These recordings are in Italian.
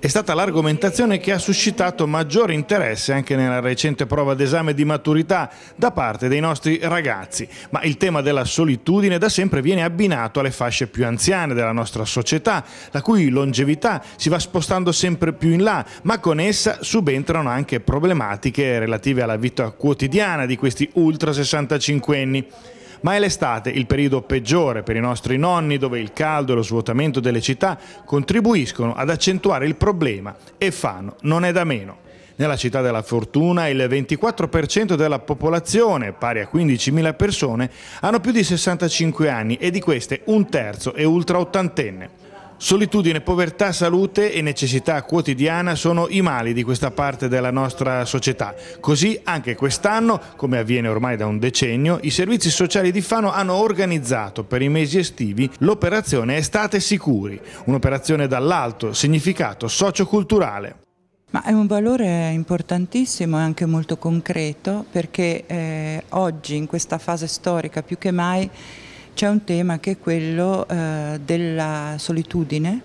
è stata l'argomentazione che ha suscitato maggiore interesse anche nella recente prova d'esame di maturità da parte dei nostri ragazzi, ma il tema della solitudine da sempre viene abbinato alle fasce più anziane della nostra società, la cui longevità si va spostando sempre più in là, ma con essa subentrano anche problematiche relative alla vita quotidiana di questi ultra 65 anni. Ma è l'estate, il periodo peggiore per i nostri nonni, dove il caldo e lo svuotamento delle città contribuiscono ad accentuare il problema e fanno, non è da meno. Nella città della fortuna il 24% della popolazione, pari a 15.000 persone, hanno più di 65 anni e di queste un terzo è ultraottantenne. Solitudine, povertà, salute e necessità quotidiana sono i mali di questa parte della nostra società. Così anche quest'anno, come avviene ormai da un decennio, i servizi sociali di Fano hanno organizzato per i mesi estivi l'operazione Estate Sicuri, un'operazione dall'alto significato socioculturale. Ma è un valore importantissimo e anche molto concreto perché eh, oggi in questa fase storica più che mai c'è un tema che è quello eh, della solitudine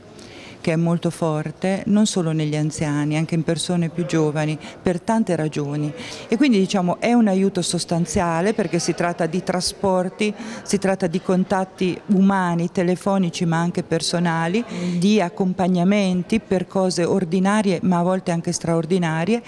che è molto forte non solo negli anziani, anche in persone più giovani, per tante ragioni. E quindi diciamo è un aiuto sostanziale perché si tratta di trasporti, si tratta di contatti umani, telefonici ma anche personali, di accompagnamenti per cose ordinarie ma a volte anche straordinarie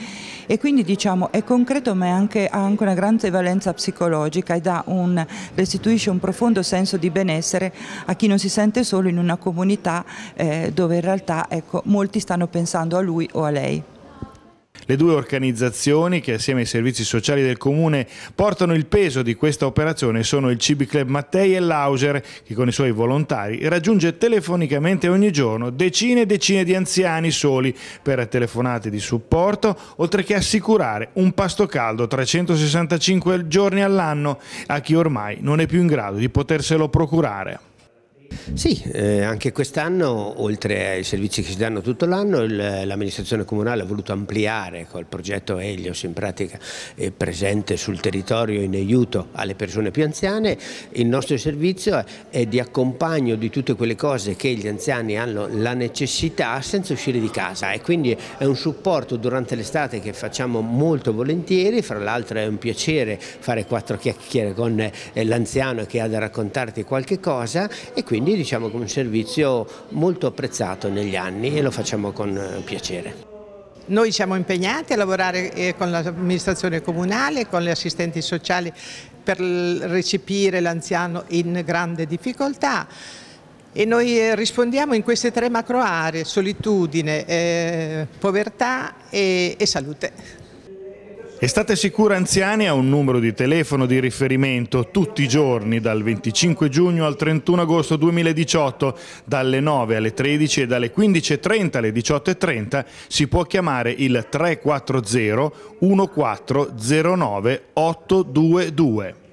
e quindi diciamo è concreto ma anche, ha anche una grande valenza psicologica ed un, restituisce un profondo senso di benessere a chi non si sente solo in una comunità eh, dove realtà ecco, molti stanno pensando a lui o a lei. Le due organizzazioni che assieme ai servizi sociali del comune portano il peso di questa operazione sono il Cibi Club Mattei e l'Auser che con i suoi volontari raggiunge telefonicamente ogni giorno decine e decine di anziani soli per telefonate di supporto oltre che assicurare un pasto caldo 365 giorni all'anno a chi ormai non è più in grado di poterselo procurare. Sì, eh, anche quest'anno, oltre ai servizi che si danno tutto l'anno, l'amministrazione comunale ha voluto ampliare col progetto Elios, in pratica è eh, presente sul territorio in aiuto alle persone più anziane. Il nostro servizio è di accompagno di tutte quelle cose che gli anziani hanno la necessità senza uscire di casa e quindi è un supporto durante l'estate che facciamo molto volentieri, fra l'altro è un piacere fare quattro chiacchiere con eh, l'anziano che ha da raccontarti qualche cosa e quindi quindi diciamo che è un servizio molto apprezzato negli anni e lo facciamo con eh, piacere. Noi siamo impegnati a lavorare eh, con l'amministrazione comunale, con gli assistenti sociali per recepire l'anziano in grande difficoltà e noi eh, rispondiamo in queste tre macro aree, solitudine, eh, povertà e, e salute. Estate Sicura Anziani ha un numero di telefono di riferimento tutti i giorni dal 25 giugno al 31 agosto 2018 dalle 9 alle 13 e dalle 15.30 alle 18.30 si può chiamare il 340 1409 822.